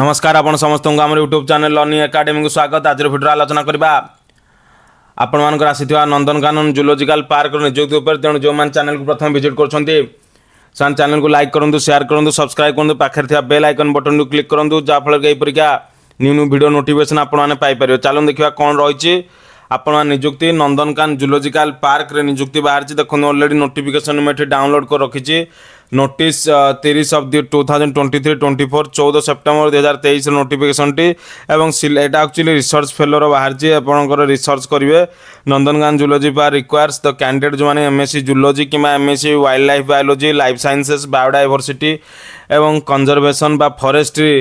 নমস্কার আপনার সমস্ত আমার ইউট্যুব চ্যানেল লর্নিং একাডেমি স্বাগত আজর ভিডিওর আলোচনা করা আপনার আসি নন্দনকানন জুলোজিকাল পার্ক নিযুক্তি উপরে তেমন যে চ্যানেল প্রথমে ভিজিট করছেন সে চ্যানেল লাইক করতু সেয়ার করতু সবসক্রাইব করতু পাখে থাকা বেল আইকন বটন ক্লিক করতু যাফলে এইপরিকা নিউ নিউ ভিডিও নোটিফিকেসন আপনার পাইপার চালু দেখা কম রয়েছে ଆପଣମାନେ ନିଯୁକ୍ତି ନନ୍ଦନକାନନ ଜୁଲୋଜିକାଲ ପାର୍କରେ ନିଯୁକ୍ତି ବାହାରିଛି ଦେଖନ୍ତୁ ଅଲରେଡ଼ି ନୋଟିଫିକେସନ୍ ମୁଁ ଏଠି ଡାଉନଲୋଡ଼ କରି ରଖିଛି ନୋଟିସ୍ ତିରିଶ of the two thousand twenty three twenty four ଚଉଦ ସେପ୍ଟେମ୍ବର ଦୁଇ ହଜାର ତେଇଶର ନୋଟିଫିକେସନ୍ଟି ଏବଂ ଏଇଟା ଆକ୍ଚୁଆଲି ରିସର୍ଚ୍ଚ ଫେଲୋର ବାହାରିଛି ଆପଣଙ୍କର ରିସର୍ଚ୍ଚ କରିବେ Nandankanan zoology park requires the candidate ଯେଉଁମାନେ ଏମ୍ଏସ୍ସି ଜୁଲୋଜି କିମ୍ବା MSc wildlife biology life sciences biodiversity ଏବଂ କନଜରଭେସନ୍ ବା ଫରେଷ୍ଟ୍ରି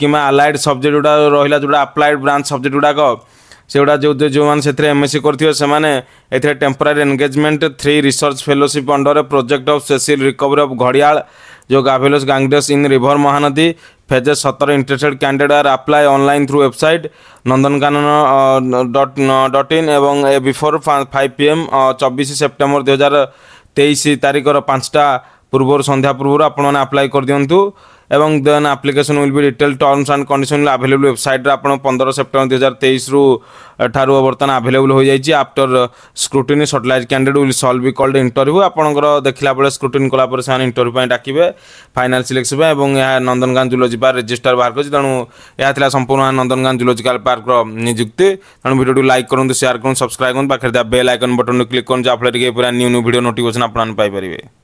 କିମ୍ବା ଆଲାଏଡ଼୍ ସବଜେକ୍ଟ ଗୁଡ଼ା ରହିଲା ଯେଉଁଟା ଆପ୍ଲାଏଡ଼୍ ବ୍ରାଞ୍ଚ ସବଜେକ୍ଟ ଗୁଡ଼ାକ ସେଗୁଡ଼ା ଯେଉଁ ଯେଉଁମାନେ ସେଥିରେ ଏମ୍ ଏସ୍ ସି କରିଥିବେ ସେମାନେ ଏଥିରେ temporary engagement three research fellowship ଅଣ୍ଡରରେ ପ୍ରୋଜେକ୍ଟ ଅଫ୍ ସେସିଲ୍ ରିକଭରି ଅଫ୍ ଘଡ଼ିଆଳ ଯେଉଁ ଗାଭେଲସ୍ ଗାଙ୍ଗଡେସ୍ ଇନ୍ ରିଭର ମହାନଦୀ ଫେଜେସ୍ ସତର interested candidate are apply online through website Nandankanan dot dot in ଏବଂ ଏ ବିଫୋର୍ ଫାଇଭ୍ ପି ଏମ୍ ଚବିଶ ସେପ୍ଟେମ୍ବର ଦୁଇହଜାର ତେଇଶ ତାରିଖର ପାଞ୍ଚଟା ପୂର୍ବରୁ ସନ୍ଧ୍ୟା ପୂର୍ବରୁ ଆପଣମାନେ ଆପ୍ଲାଏ କରିଦିଅନ୍ତୁ এবং then application will be detail terms and condition available ୱେବସାଇଟ୍ରେ ଆପଣ ପନ୍ଦର ସେପ୍ଟେମ୍ବର ଦୁଇ ହଜାର ତେଇଶରୁ ଠାରୁ ବର୍ତ୍ତମାନ ଆଭେଲେବୁଲ୍ ହୋଇଯାଇଛି after scrutiny shortlisted candidate will shall be called interview ଆପଣଙ୍କର ଦେଖିଲା ବେଳେ ସ୍କ୍ରୁଟିନି କଲା ପରେ ସେମାନେ ଇଣ୍ଟରଭ୍ୟୁ ପାଇଁ ଡାକିବେ ଫାଇନାଲ୍ ସିଲେକ୍ସନ୍ ପାଇଁ ଏବଂ ଏହା ନନ୍ଦନକାନନ ଜୁଲୋଜି ପାର୍କ ରେଜିଷ୍ଟର ବାହାର କରିଛି ତେଣୁ ଏହା ଥିଲା ସମ୍ପୂର୍ଣ୍ଣ ନନ୍ଦନକାନନ ଜୁଲୋଜିକାଲ ପାର୍କର ନିଯୁକ୍ତି ତେଣୁ ଭିଡ଼ିଓଟିକୁ ଲାଇକ୍ କରନ୍ତୁ ସେୟାର କରନ୍ତୁ ସବସ୍କ୍ରାଇବ୍ କରନ୍ତୁ ପାଖରେ ଥିବା ବେଲ୍ ଆଇକନ୍ ବଟନ୍କୁ କ୍ଲିକ୍ କରନ୍ତୁ ଯାହାଫଳରେ କି ପୁରା ନ୍ୟୁ ନ୍ୟୁ ଭିଡ଼ିଓ ନୋଟିଫିକେସନ୍ ଆପଣମାନେ ପାଇପାରିବେ